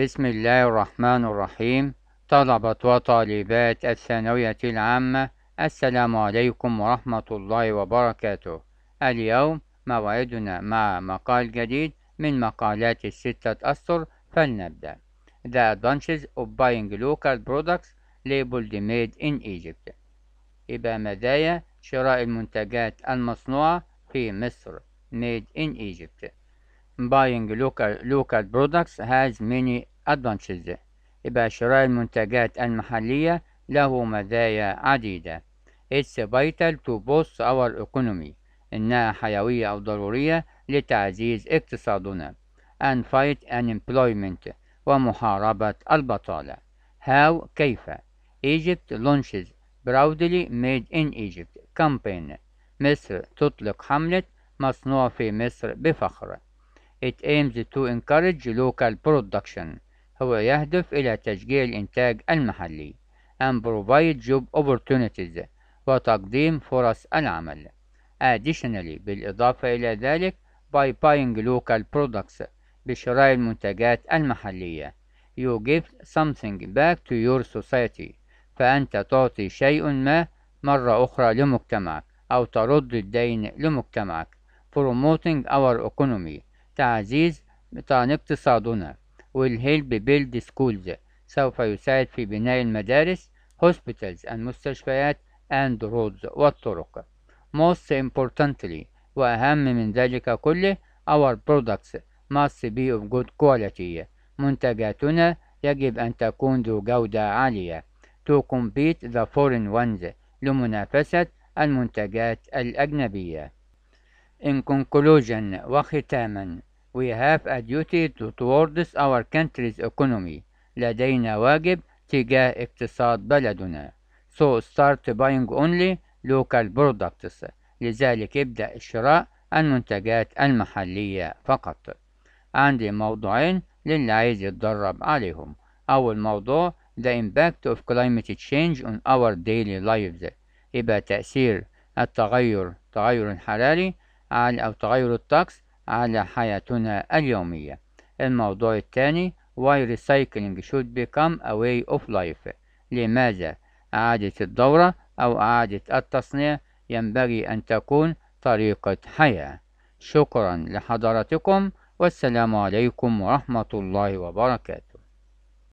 بسم الله الرحمن الرحيم طلبة وطالبات الثانوية العامة السلام عليكم ورحمة الله وبركاته اليوم موعدنا مع مقال جديد من مقالات الستة أسطر فلنبدأ The Advances of Buying Local Products Labeled Made in Egypt إبا مزايا شراء المنتجات المصنوعة في مصر Made in Egypt buying local local products has many advantages يبقى شراء المنتجات المحلية له مزايا عديدة It's vital to boost our economy إنها حيوية أو ضرورية لتعزيز اقتصادنا and fight unemployment ومحاربة البطالة How كيف Egypt launches proudly made in Egypt campaign مصر تطلق حملة مصنوع في مصر بفخر It aims to encourage local production. هو يهدف إلى تشجيع الإنتاج المحلي and provide job opportunities وتقديم فرص العمل. Additionally بالإضافة إلى ذلك by buying local products بشراء المنتجات المحلية. You give something back to your society. فأنت تعطي شيء ما مرة أخرى لمجتمعك أو ترد الدين لمجتمعك. Promoting our economy. تعزيز طعن اقتصادنا والهيلب بيلد سكولز سوف يساعد في بناء المدارس hospitals المستشفيات and roads والطرق most importantly وأهم من ذلك كله our products must be of good quality منتجاتنا يجب أن تكون ذو جودة عالية to compete the foreign ones لمنافسة المنتجات الأجنبية In conclusion وختاما We have a duty to towards our country's economy. لدينا واجب تجاه اقتصاد بلدنا. So start buying only local products. لذلك ابدأ شراء المنتجات المحلية فقط. عندي موضوعين للي عايز يتدرب عليهم. أول موضوع The impact of climate change on our daily lives. يبقى تأثير التغير تغير الحراري على أو تغير الطقس على حياتنا اليومية الموضوع الثاني Why recycling should become a way of life لماذا إعادة الدورة أو إعادة التصنيع ينبغي أن تكون طريقة حياة شكرا لحضرتكم والسلام عليكم ورحمة الله وبركاته